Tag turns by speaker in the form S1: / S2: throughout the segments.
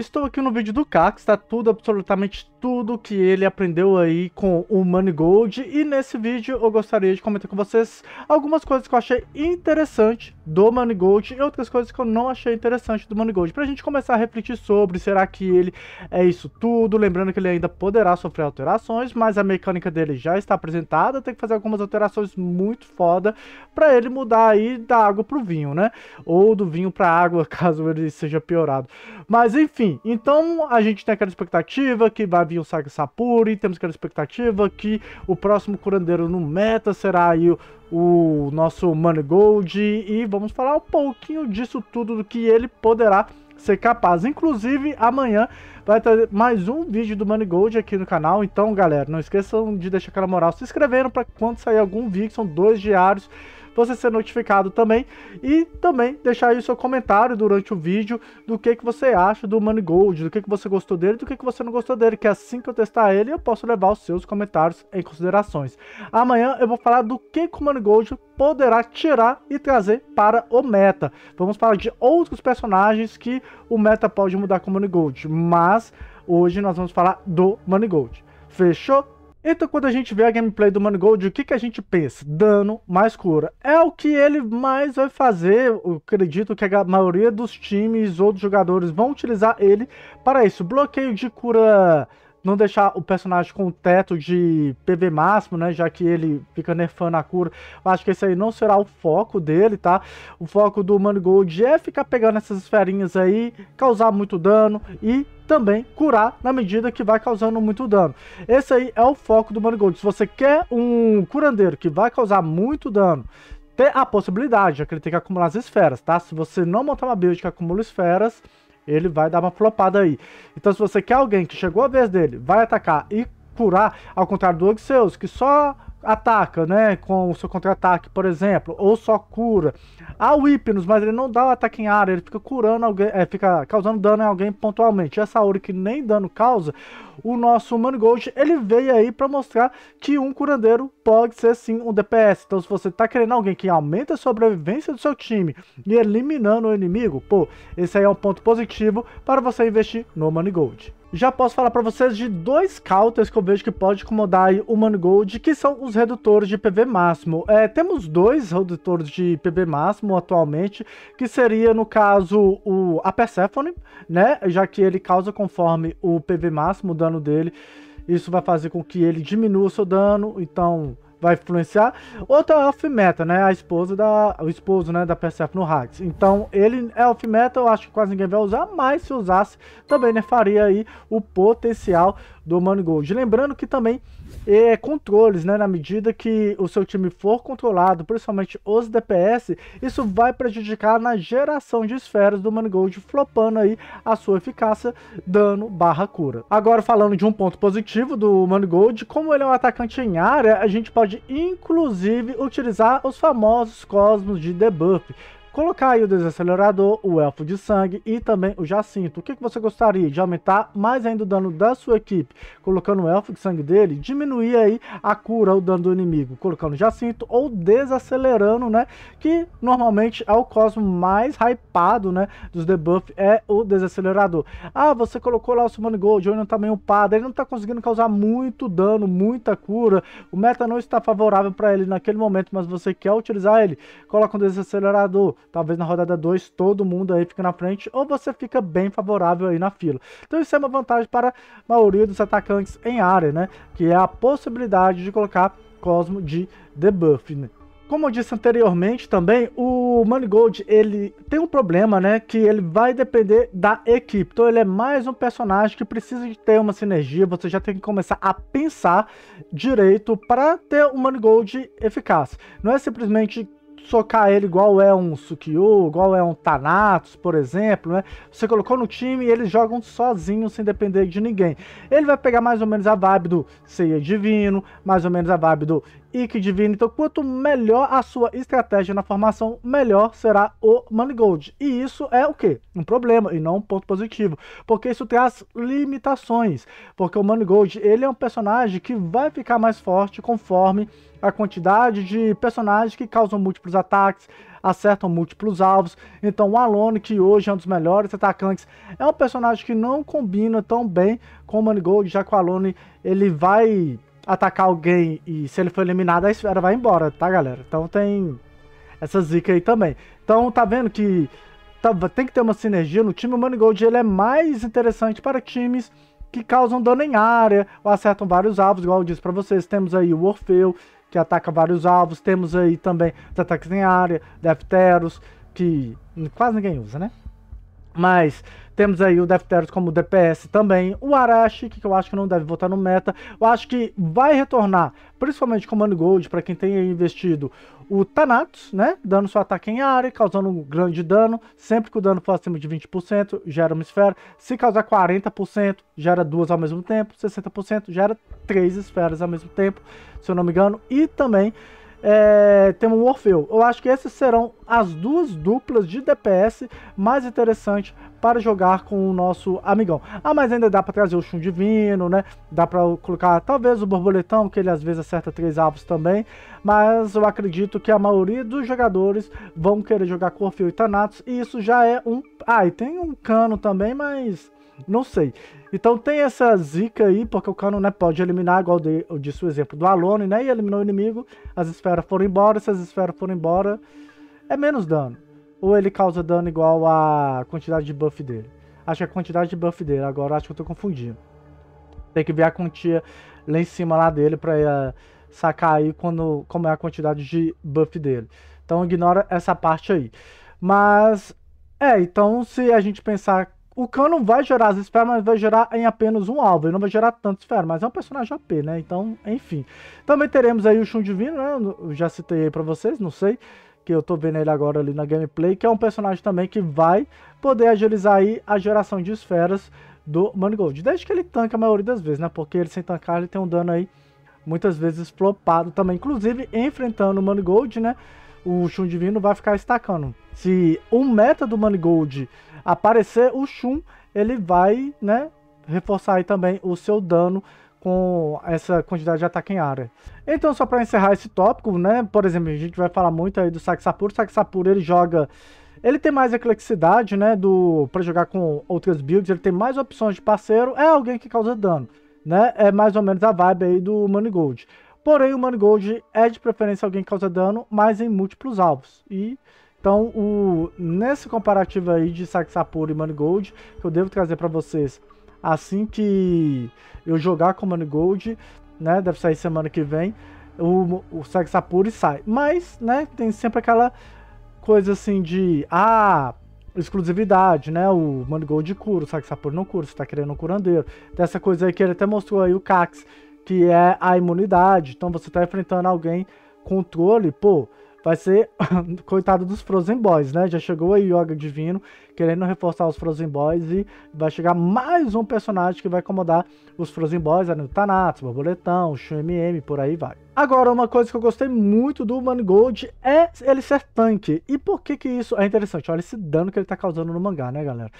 S1: Estou aqui no vídeo do Cax, tá tudo absolutamente tudo que ele aprendeu aí com o Manigold e nesse vídeo eu gostaria de comentar com vocês algumas coisas que eu achei interessante do Manigold e outras coisas que eu não achei interessante do Manigold, pra gente começar a refletir sobre será que ele é isso tudo, lembrando que ele ainda poderá sofrer alterações, mas a mecânica dele já está apresentada, tem que fazer algumas alterações muito foda pra ele mudar aí da água pro vinho, né? Ou do vinho pra água, caso ele seja piorado. Mas enfim, então a gente tem aquela expectativa que vai havia o Saga Sapuri, temos aquela expectativa que o próximo curandeiro no meta será aí o, o nosso Gold e vamos falar um pouquinho disso tudo, do que ele poderá ser capaz. Inclusive, amanhã vai ter mais um vídeo do Gold aqui no canal. Então, galera, não esqueçam de deixar aquela moral se inscrevendo para quando sair algum vídeo, são dois diários você ser notificado também e também deixar aí o seu comentário durante o vídeo do que, que você acha do Money Gold, do que, que você gostou dele, do que, que você não gostou dele, que assim que eu testar ele eu posso levar os seus comentários em considerações. Amanhã eu vou falar do que, que o Money Gold poderá tirar e trazer para o meta. Vamos falar de outros personagens que o meta pode mudar com o Money Gold, mas hoje nós vamos falar do Money Gold. Fechou? Então, quando a gente vê a gameplay do Manigold Gold, o que, que a gente pensa? Dano mais cura. É o que ele mais vai fazer. Eu acredito que a maioria dos times ou dos jogadores vão utilizar ele para isso. Bloqueio de cura não deixar o personagem com o teto de PV máximo, né? Já que ele fica nerfando a cura. Eu acho que esse aí não será o foco dele, tá? O foco do Gold é ficar pegando essas esferinhas aí, causar muito dano e também curar na medida que vai causando muito dano. Esse aí é o foco do Manigold. Se você quer um curandeiro que vai causar muito dano, ter a possibilidade, já que ele tem que acumular as esferas, tá? Se você não montar uma build que acumula esferas, ele vai dar uma flopada aí. Então, se você quer alguém que chegou a vez dele, vai atacar e curar, ao contrário do Odisseus, que só ataca, né, com o seu contra-ataque, por exemplo, ou só cura. Há o Hipnos, mas ele não dá o ataque em área, ele fica curando alguém, é, fica causando dano em alguém pontualmente. E essa Saori, que nem dano causa, o nosso gold ele veio aí para mostrar que um curandeiro pode ser sim um DPS. Então se você tá querendo alguém que aumenta a sobrevivência do seu time e eliminando o inimigo, pô, esse aí é um ponto positivo para você investir no gold Já posso falar para vocês de dois counters que eu vejo que pode incomodar o gold que são os redutores de PV máximo. É, temos dois redutores de PV máximo atualmente, que seria, no caso, o, a Persephone, né? Já que ele causa conforme o PV máximo, dando dano dele. Isso vai fazer com que ele diminua o seu dano, então vai influenciar. Outra off-meta, né? A esposa da. O esposo, né? Da Persephone no Hax. Então, ele é off-meta, eu acho que quase ninguém vai usar, mas se usasse, também né, faria aí o potencial do Money Gold. Lembrando que também é controles, né? Na medida que o seu time for controlado, principalmente os DPS, isso vai prejudicar na geração de esferas do Money Gold, flopando aí a sua eficácia, dano barra cura. Agora falando de um ponto positivo do Money Gold, como ele é um atacante em área, a gente pode inclusive utilizar os famosos cosmos de debuff. Colocar aí o desacelerador, o elfo de sangue e também o jacinto. O que, que você gostaria de aumentar mais ainda o dano da sua equipe? Colocando o elfo de sangue dele, diminuir aí a cura, o dano do inimigo. Colocando o jacinto ou desacelerando, né? Que normalmente é o cosmo mais hypado, né? Dos debuffs é o desacelerador. Ah, você colocou lá o Summon Gold, o não tá meio upado, ele não tá conseguindo causar muito dano, muita cura. O meta não está favorável para ele naquele momento, mas você quer utilizar ele, coloca um desacelerador talvez na rodada 2 todo mundo aí fica na frente, ou você fica bem favorável aí na fila. Então isso é uma vantagem para a maioria dos atacantes em área, né? Que é a possibilidade de colocar Cosmo de debuff, né? Como eu disse anteriormente também, o money gold ele tem um problema, né? Que ele vai depender da equipe. Então ele é mais um personagem que precisa de ter uma sinergia. Você já tem que começar a pensar direito para ter um gold eficaz. Não é simplesmente socar ele igual é um Sukio, igual é um Thanatos, por exemplo, né? Você colocou no time e eles jogam sozinho, sem depender de ninguém. Ele vai pegar mais ou menos a vibe do Seiya Divino, mais ou menos a vibe do divina Então, quanto melhor a sua estratégia na formação, melhor será o Money Gold. E isso é o quê? Um problema e não um ponto positivo, porque isso traz limitações, porque o Money Gold, ele é um personagem que vai ficar mais forte conforme a quantidade de personagens que causam múltiplos ataques, acertam múltiplos alvos. Então o Alone, que hoje é um dos melhores atacantes, é um personagem que não combina tão bem com o Manigold, já que o Alone ele vai atacar alguém e se ele for eliminado, a esfera vai embora, tá, galera? Então tem essa zica aí também. Então tá vendo que tá, tem que ter uma sinergia no time. O Manigold ele é mais interessante para times que causam dano em área ou acertam vários alvos, igual eu disse para vocês. Temos aí o Orfeu, que ataca vários alvos. Temos aí também os ataques em área, Defteros, que quase ninguém usa, né? Mas temos aí o Defteros como DPS também. O Arashi, que eu acho que não deve votar no meta. Eu acho que vai retornar, principalmente com o Money Gold, para quem tenha investido, o Thanatos, né? Dando seu ataque em área, causando um grande dano. Sempre que o dano for acima de 20%, gera uma esfera. Se causar 40%, gera duas ao mesmo tempo. 60%, gera três esferas ao mesmo tempo, se eu não me engano. E também é, temos o Orfeu. Eu acho que essas serão as duas duplas de DPS mais interessantes para jogar com o nosso amigão. Ah, mas ainda dá para trazer o Chum Divino, né? Dá para colocar talvez o Borboletão, que ele às vezes acerta três alvos também. Mas eu acredito que a maioria dos jogadores vão querer jogar com Orfeu e Thanatos. E isso já é um... Ah, e tem um Cano também, mas não sei. Então tem essa zica aí, porque o cano né, pode eliminar, igual de, eu disse o exemplo do Alone, né? E eliminou o inimigo, as esferas foram embora, se as esferas foram embora, é menos dano. Ou ele causa dano igual a quantidade de buff dele. Acho que é a quantidade de buff dele, agora acho que eu tô confundindo. Tem que ver a quantia lá em cima lá dele pra eh, sacar aí quando, como é a quantidade de buff dele. Então ignora essa parte aí. Mas, é, então se a gente pensar o cano não vai gerar as esferas, mas vai gerar em apenas um alvo. Ele não vai gerar tantas esferas, mas é um personagem AP, né? Então, enfim. Também teremos aí o Shun Divino, né? Eu já citei aí pra vocês, não sei. Que eu tô vendo ele agora ali na gameplay. Que é um personagem também que vai poder agilizar aí a geração de esferas do Manigold. Desde que ele tanca a maioria das vezes, né? Porque ele sem tancar, ele tem um dano aí muitas vezes flopado também. Inclusive, enfrentando o Manigold, né? o Shun Divino vai ficar estacando. Se um meta do Money Gold aparecer, o Shun ele vai, né, reforçar aí também o seu dano com essa quantidade de ataque em área. Então, só para encerrar esse tópico, né, por exemplo, a gente vai falar muito aí do Saksapura. O ele joga... Ele tem mais eclecticidade, né, do para jogar com outras builds, ele tem mais opções de parceiro, é alguém que causa dano, né? É mais ou menos a vibe aí do Gold. Porém, o Gold é de preferência alguém que causa dano, mas em múltiplos alvos. E então, o, nesse comparativo aí de Saxapura e Manigold, que eu devo trazer para vocês assim que eu jogar com Manigold, né, deve sair semana que vem, o, o Saxapura sai. Mas, né, tem sempre aquela coisa assim de, ah, exclusividade, né, o Manigold cura, o Saxapura não cura, você tá querendo um curandeiro. Dessa coisa aí que ele até mostrou aí o Cax, que é a imunidade. Então você tá enfrentando alguém controle, pô, vai ser coitado dos Frozen Boys, né? Já chegou o Yoga Divino querendo reforçar os Frozen Boys e vai chegar mais um personagem que vai acomodar os Frozen Boys, né? Thanatos, Borboletão, Shu MM, por aí vai. Agora, uma coisa que eu gostei muito do Gold é ele ser tanque. E por que que isso é interessante? Olha esse dano que ele tá causando no mangá, né, galera?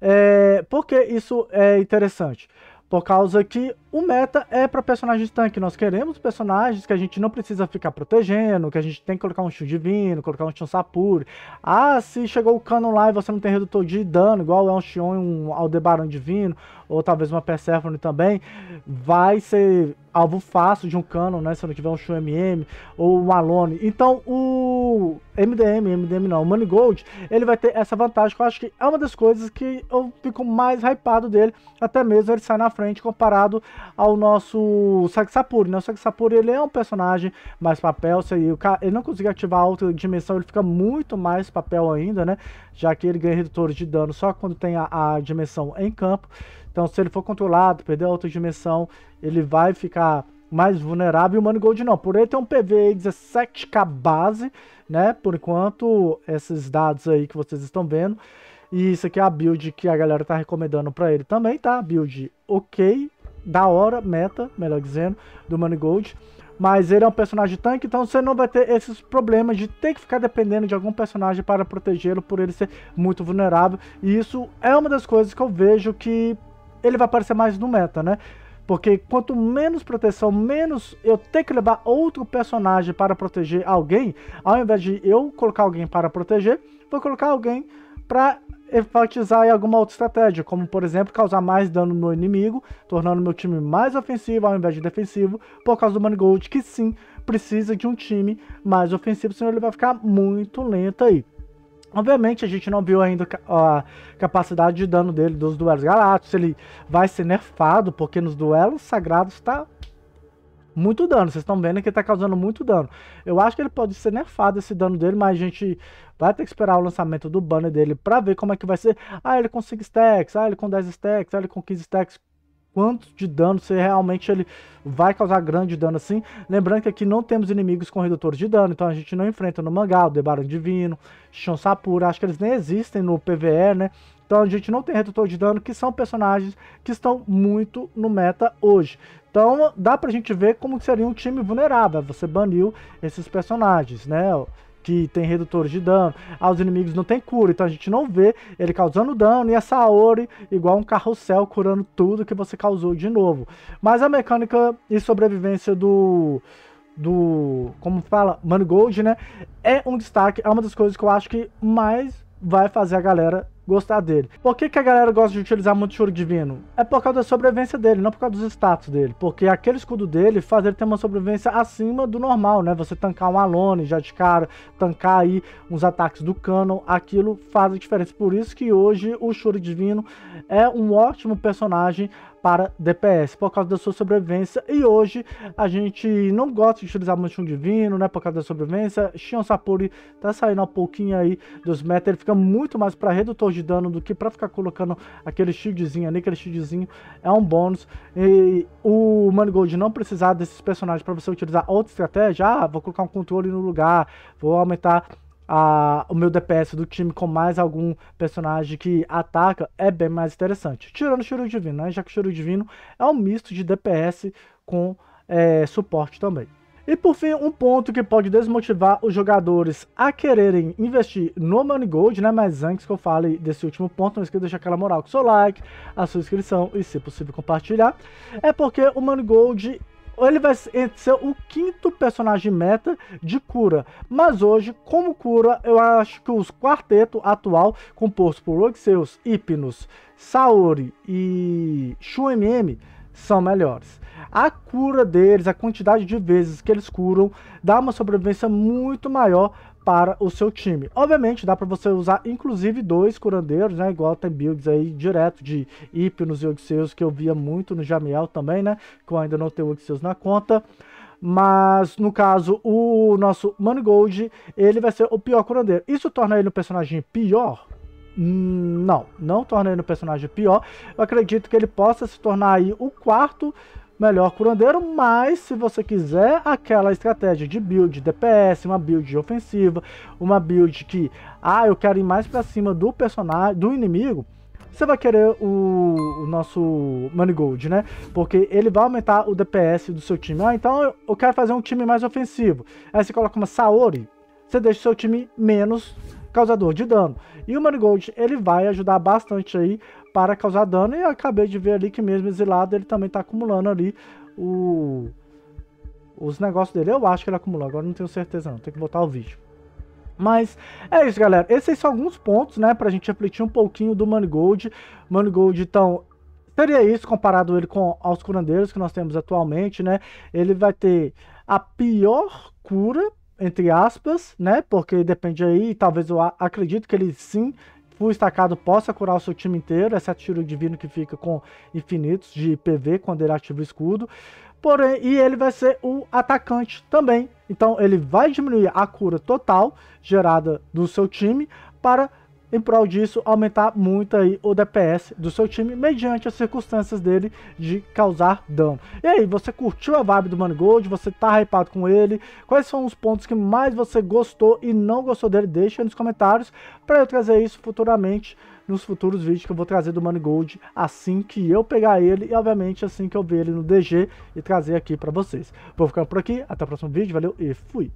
S1: É... Por que isso é interessante? Por causa que o meta é para personagens tanque. Nós queremos personagens que a gente não precisa ficar protegendo, que a gente tem que colocar um Shun Divino, colocar um Shun Sapuri. Ah, se chegou o cano lá e você não tem redutor de dano, igual é um Shion um Aldebaran Divino, ou talvez uma Persephone também, vai ser alvo fácil de um cano né? Se não tiver um Shun MM ou um Alone. Então, o o MDM, MDM não, o Money Gold, ele vai ter essa vantagem, que eu acho que é uma das coisas que eu fico mais hypado dele, até mesmo ele sai na frente comparado ao nosso Saksapuri, né? O Saksapuri, ele é um personagem mais papel, se ele, ele não conseguir ativar a outra dimensão, ele fica muito mais papel ainda, né? Já que ele ganha redutores de dano só quando tem a, a dimensão em campo, então se ele for controlado, perder a outra dimensão, ele vai ficar mais vulnerável. E o Money Gold não. Por ele tem um PV aí 17k base, né? Por enquanto, esses dados aí que vocês estão vendo. E isso aqui é a build que a galera tá recomendando para ele também, tá? Build ok, da hora, meta, melhor dizendo, do Money Gold. Mas ele é um personagem tanque, então você não vai ter esses problemas de ter que ficar dependendo de algum personagem para protegê-lo por ele ser muito vulnerável. E isso é uma das coisas que eu vejo que ele vai aparecer mais no meta, né? Porque quanto menos proteção, menos eu ter que levar outro personagem para proteger alguém, ao invés de eu colocar alguém para proteger, vou colocar alguém para enfatizar em alguma outra estratégia, como por exemplo causar mais dano no inimigo, tornando meu time mais ofensivo ao invés de defensivo, por causa do gold que sim precisa de um time mais ofensivo, senão ele vai ficar muito lento aí. Obviamente a gente não viu ainda a capacidade de dano dele dos duelos galácticos, ele vai ser nerfado, porque nos duelos sagrados tá muito dano, vocês estão vendo que está tá causando muito dano. Eu acho que ele pode ser nerfado esse dano dele, mas a gente vai ter que esperar o lançamento do banner dele para ver como é que vai ser. Ah, ele com 5 stacks, ah, ele com 10 stacks, ah, ele com 15 stacks, quanto de dano, se realmente ele vai causar grande dano assim. Lembrando que aqui não temos inimigos com redutores de dano, então a gente não enfrenta no mangá o Debaran Divino, Shon Sapura, acho que eles nem existem no PvE, né? Então a gente não tem redutor de dano, que são personagens que estão muito no meta hoje. Então dá pra gente ver como seria um time vulnerável, você baniu esses personagens, né? que tem redutor de dano, aos ah, inimigos não tem cura, então a gente não vê ele causando dano e a Saori igual um carrossel curando tudo que você causou de novo. Mas a mecânica e sobrevivência do do como fala, Mangold, né, é um destaque, é uma das coisas que eu acho que mais vai fazer a galera gostar dele. Por que, que a galera gosta de utilizar muito choro divino? É por causa da sobrevivência dele, não por causa dos status dele. Porque aquele escudo dele faz ele ter uma sobrevivência acima do normal, né? Você tancar um Alone já de cara, tancar aí uns ataques do Canon, aquilo faz a diferença. Por isso que hoje o choro divino é um ótimo personagem para DPS por causa da sua sobrevivência. E hoje a gente não gosta de utilizar muito Shun Divino, né? Por causa da sobrevivência. Shion Sapuri tá saindo um pouquinho aí dos meta. Ele fica muito mais para redutor de dano do que para ficar colocando aquele shieldzinho ali. Aquele shieldzinho é um bônus. E o Gold não precisar desses personagens para você utilizar outra estratégia. Ah, vou colocar um controle no lugar, vou aumentar a, o meu DPS do time com mais algum personagem que ataca é bem mais interessante. Tirando o Choro Divino, né? já que o Chiro Divino é um misto de DPS com é, suporte também. E por fim, um ponto que pode desmotivar os jogadores a quererem investir no Money Gold, né? Mas antes que eu fale desse último ponto, não esqueça de deixar aquela moral com seu like, a sua inscrição e, se possível, compartilhar. É porque o Money Gold ele vai ser o quinto personagem meta de Cura. Mas hoje, como Cura, eu acho que os quarteto atual, composto por Roxeus, Hipnos, Saori e MM, são melhores a cura deles, a quantidade de vezes que eles curam, dá uma sobrevivência muito maior para o seu time. Obviamente, dá para você usar inclusive dois curandeiros, né? Igual tem builds aí direto de Hipnos e Oxeus, que eu via muito no Jamiel também, né? Que eu ainda não tenho Oxeus na conta. Mas, no caso, o nosso Manigold, ele vai ser o pior curandeiro. Isso torna ele um personagem pior? Hum, não, não torna ele um personagem pior. Eu acredito que ele possa se tornar aí o quarto melhor curandeiro, mas se você quiser aquela estratégia de build DPS, uma build ofensiva, uma build que, ah, eu quero ir mais pra cima do personagem, do inimigo, você vai querer o, o nosso gold, né? Porque ele vai aumentar o DPS do seu time. Ah, então eu quero fazer um time mais ofensivo. Aí você coloca uma Saori, você deixa o seu time menos causador de dano. E o money gold ele vai ajudar bastante aí para causar dano. E acabei de ver ali que mesmo exilado ele também está acumulando ali o, os negócios dele. Eu acho que ele acumulou, agora não tenho certeza não, tem que botar o vídeo. Mas é isso, galera. Esses são alguns pontos, né, pra gente refletir um pouquinho do Gold Money Gold então, seria isso comparado ele com aos curandeiros que nós temos atualmente, né? Ele vai ter a pior cura entre aspas, né? Porque depende aí, talvez eu acredito que ele sim full estacado possa curar o seu time inteiro, exceto é Tiro Divino que fica com infinitos de PV quando ele ativa o escudo. Porém, e ele vai ser o atacante também. Então ele vai diminuir a cura total gerada do seu time para em prol disso aumentar muito aí o DPS do seu time mediante as circunstâncias dele de causar dano. E aí, você curtiu a vibe do Mano Gold? Você tá hypado com ele? Quais são os pontos que mais você gostou e não gostou dele? Deixa aí nos comentários para eu trazer isso futuramente nos futuros vídeos que eu vou trazer do Money Gold assim que eu pegar ele e obviamente assim que eu ver ele no DG e trazer aqui para vocês. Vou ficando por aqui, até o próximo vídeo, valeu e fui!